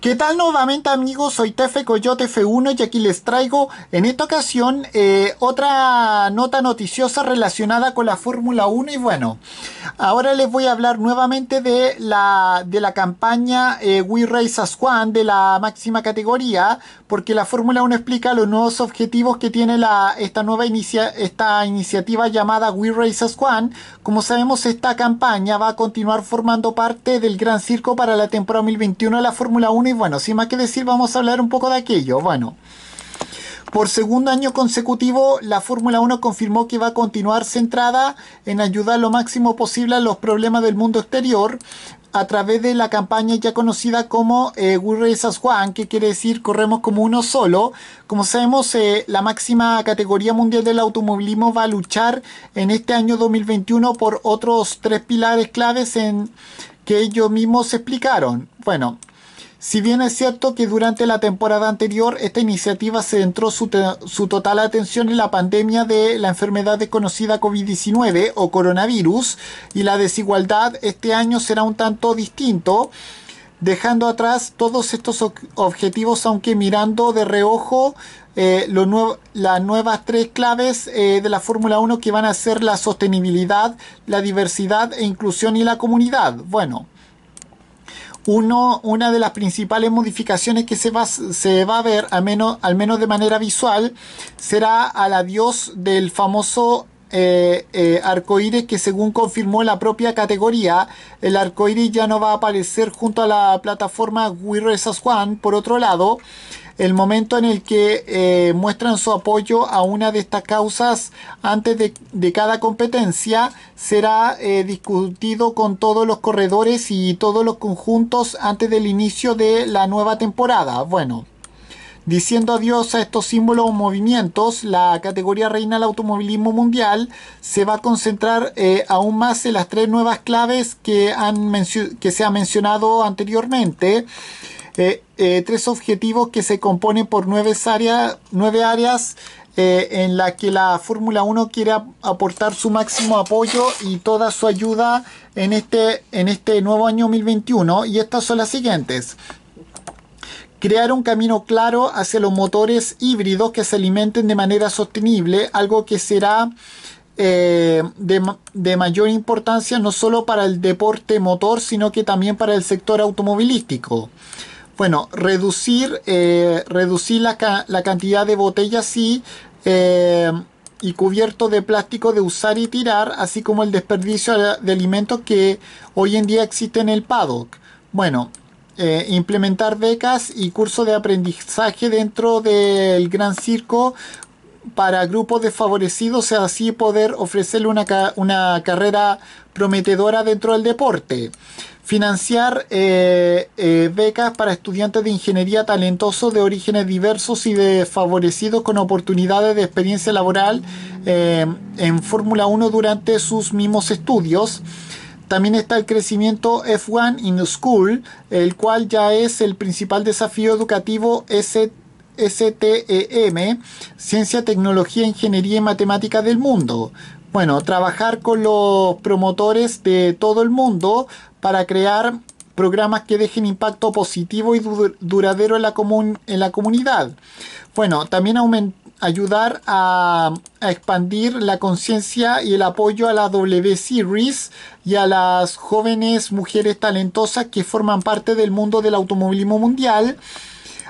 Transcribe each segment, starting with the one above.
¿Qué tal nuevamente amigos? Soy Tefe Coyote F1 y aquí les traigo en esta ocasión eh, otra nota noticiosa relacionada con la Fórmula 1 y bueno, ahora les voy a hablar nuevamente de la, de la campaña eh, We Race as One de la máxima categoría porque la Fórmula 1 explica los nuevos objetivos que tiene la, esta nueva esta iniciativa llamada We Race as One. Como sabemos esta campaña va a continuar formando parte del gran circo para la temporada 2021 de la Fórmula 1 y bueno, sin más que decir vamos a hablar un poco de aquello. Bueno, por segundo año consecutivo, la Fórmula 1 confirmó que va a continuar centrada en ayudar lo máximo posible a los problemas del mundo exterior a través de la campaña ya conocida como eh, Juan que quiere decir corremos como uno solo. Como sabemos, eh, la máxima categoría mundial del automovilismo va a luchar en este año 2021 por otros tres pilares claves en que ellos mismos explicaron. Bueno, si bien es cierto que durante la temporada anterior esta iniciativa centró su, total atención en la pandemia de la enfermedad desconocida COVID-19 o coronavirus y la desigualdad, este año será un tanto distinto, dejando atrás todos estos objetivos, aunque mirando de reojo eh, las nuevas tres claves eh, de la Fórmula 1 que van a ser la sostenibilidad, la diversidad e inclusión y la comunidad. Bueno. Uno, una de las principales modificaciones que se va, se va a ver, al menos, al menos de manera visual, será al adiós del famoso arco eh, eh, arcoíris que según confirmó la propia categoría, el arcoíris ya no va a aparecer junto a la plataforma We One. Por otro lado, el momento en el que eh, muestran su apoyo a una de estas causas antes de, cada competencia será eh, discutido con todos los corredores y todos los conjuntos antes del inicio de la nueva temporada. Bueno. Diciendo adiós a estos símbolos o movimientos, la categoría reina del automovilismo mundial se va a concentrar eh, aún más en las tres nuevas claves que, han que se ha mencionado anteriormente. Eh, tres objetivos que se componen por nueve, nueve áreas eh, en las que la Fórmula 1 quiere aportar su máximo apoyo y toda su ayuda en este, en este nuevo año 2021. Y estas son las siguientes. Crear un camino claro hacia los motores híbridos que se alimenten de manera sostenible, algo que será eh, de, mayor importancia no solo para el deporte motor, sino que también para el sector automovilístico. Bueno, reducir, eh, reducir la, cantidad de botellas eh, y cubierto de plástico de usar y tirar, así como el desperdicio de alimentos que hoy en día existe en el paddock. Bueno, eh, implementar becas y cursos de aprendizaje dentro del gran circo para grupos desfavorecidos y así poder ofrecerle una, una carrera prometedora dentro del deporte financiar eh, eh, becas para estudiantes de ingeniería talentosos de orígenes diversos y desfavorecidos con oportunidades de experiencia laboral eh, en Fórmula 1 durante sus mismos estudios. También está el crecimiento F1 in School, el cual ya es el principal desafío educativo STEM, Ciencia, Tecnología, Ingeniería y matemática del Mundo. Bueno, trabajar con los promotores de todo el mundo para crear programas que dejen impacto positivo y duradero en la, en la comunidad. Bueno, también ayudar a, a, expandir la conciencia y el apoyo a la W Series y a las jóvenes mujeres talentosas que forman parte del mundo del automovilismo mundial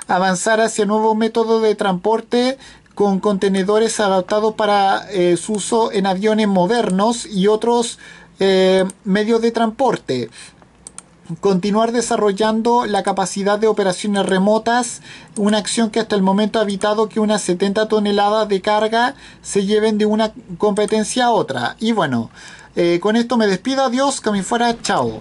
avanzar hacia nuevos métodos de transporte con contenedores adaptados para eh, su uso en aviones modernos y otros eh, medios de transporte. Continuar desarrollando la capacidad de operaciones remotas, una acción que hasta el momento ha evitado que unas 70 toneladas de carga se lleven de una competencia a otra. Y bueno, eh, con esto me despido, adiós, que fuera, chao.